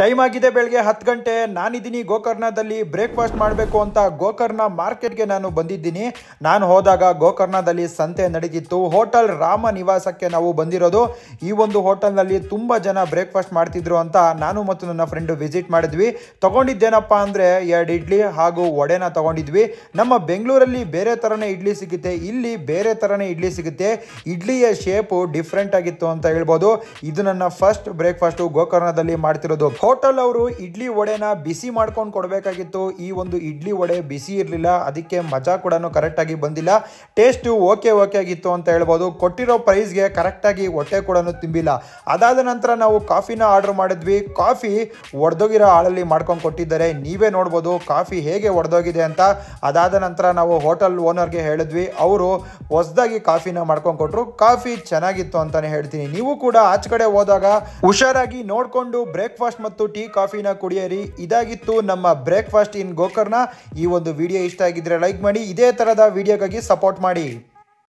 time ಆಗಿದೆ ಬೆಳಗ್ಗೆ ಹತ್ತು ಗಂಟೆ ನಾನಿದ್ದೀನಿ ಗೋಕರ್ಣದಲ್ಲಿ ಬ್ರೇಕ್ಫಾಸ್ಟ್ ಮಾಡಬೇಕು ಅಂತ ಗೋಕರ್ಣ ಮಾರ್ಕೆಟ್ಗೆ ನಾನು ಬಂದಿದ್ದೀನಿ ನಾನು ಹೋದಾಗ ಗೋಕರ್ಣದಲ್ಲಿ ಸಂತೆ ನಡೀತಿತ್ತು ಹೋಟೆಲ್ ರಾಮ ನಿವಾಸಕ್ಕೆ ನಾವು ಬಂದಿರೋದು ಈ ಒಂದು ಹೋಟೆಲ್ನಲ್ಲಿ ತುಂಬ ಜನ ಬ್ರೇಕ್ಫಾಸ್ಟ್ ಮಾಡ್ತಿದ್ರು ಅಂತ ನಾನು ಮತ್ತು ನನ್ನ ಫ್ರೆಂಡು ವಿಸಿಟ್ ಮಾಡಿದ್ವಿ ತೊಗೊಂಡಿದ್ದೇನಪ್ಪ ಅಂದರೆ ಎರಡು ಇಡ್ಲಿ ಹಾಗೂ ವಡೆನ ತೊಗೊಂಡಿದ್ವಿ ನಮ್ಮ ಬೆಂಗಳೂರಲ್ಲಿ ಬೇರೆ ಥರನೇ ಇಡ್ಲಿ ಸಿಗುತ್ತೆ ಇಲ್ಲಿ ಬೇರೆ ಥರನೇ ಇಡ್ಲಿ ಸಿಗುತ್ತೆ ಇಡ್ಲಿಯ ಶೇಪು ಡಿಫ್ರೆಂಟ್ ಆಗಿತ್ತು ಅಂತ ಹೇಳ್ಬೋದು ಇದು ನನ್ನ ಫಸ್ಟ್ ಬ್ರೇಕ್ಫಾಸ್ಟು ಗೋಕರ್ಣದಲ್ಲಿ ಮಾಡ್ತಿರೋದು ಟೋಟಲ್ ಅವರು ಇಡ್ಲಿ ವಡೆನ ಬಿಸಿ ಮಾಡ್ಕೊಂಡು ಕೊಡಬೇಕಾಗಿತ್ತು ಈ ಒಂದು ಇಡ್ಲಿ ವಡೆ ಬಿಸಿ ಇರಲಿಲ್ಲ ಅದಕ್ಕೆ ಮಜಾ ಕೂಡ ಕರೆಕ್ಟಾಗಿ ಬಂದಿಲ್ಲ ಟೇಸ್ಟು ಓಕೆ ಓಕೆ ಆಗಿತ್ತು ಅಂತ ಹೇಳ್ಬೋದು ಕೊಟ್ಟಿರೋ ಪ್ರೈಸ್ಗೆ ಕರೆಕ್ಟಾಗಿ ಹೊಟ್ಟೆ ಕೂಡ ತುಂಬಿಲ್ಲ ಅದಾದ ನಂತರ ನಾವು ಕಾಫಿನ ಆರ್ಡರ್ ಮಾಡಿದ್ವಿ ಕಾಫಿ ಒಡೆದೋಗಿರೋ ಹಾಳಲ್ಲಿ ಮಾಡ್ಕೊಂಡು ಕೊಟ್ಟಿದ್ದಾರೆ ನೀವೇ ನೋಡ್ಬೋದು ಕಾಫಿ ಹೇಗೆ ಒಡೆದೋಗಿದೆ ಅಂತ ಅದಾದ ನಂತರ ನಾವು ಹೋಟೆಲ್ ಓನರ್ಗೆ ಹೇಳಿದ್ವಿ ಅವರು ಹೊಸದಾಗಿ ಕಾಫಿನ ಮಾಡ್ಕೊಂಡು ಕೊಟ್ಟರು ಕಾಫಿ ಚೆನ್ನಾಗಿತ್ತು ಅಂತಲೇ ಹೇಳ್ತೀನಿ ನೀವು ಕೂಡ ಆಚೆ ಕಡೆ ಹೋದಾಗ ಹುಷಾರಾಗಿ ನೋಡಿಕೊಂಡು ಬ್ರೇಕ್ಫಾಸ್ಟ್ ಮತ್ತು ಮತ್ತು ಟೀ ಕಾಫಿನ ಕುಡಿಯರಿ ಇದಾಗಿತ್ತು ನಮ್ಮ ಬ್ರೇಕ್ಫಾಸ್ಟ್ ಇನ್ ಗೋಕರ್ಣ ಈ ಒಂದು ವಿಡಿಯೋ ಇಷ್ಟ ಆಗಿದ್ರೆ ಲೈಕ್ ಮಾಡಿ ಇದೇ ತರಹದ ವಿಡಿಯೋಗಾಗಿ ಸಪೋರ್ಟ್ ಮಾಡಿ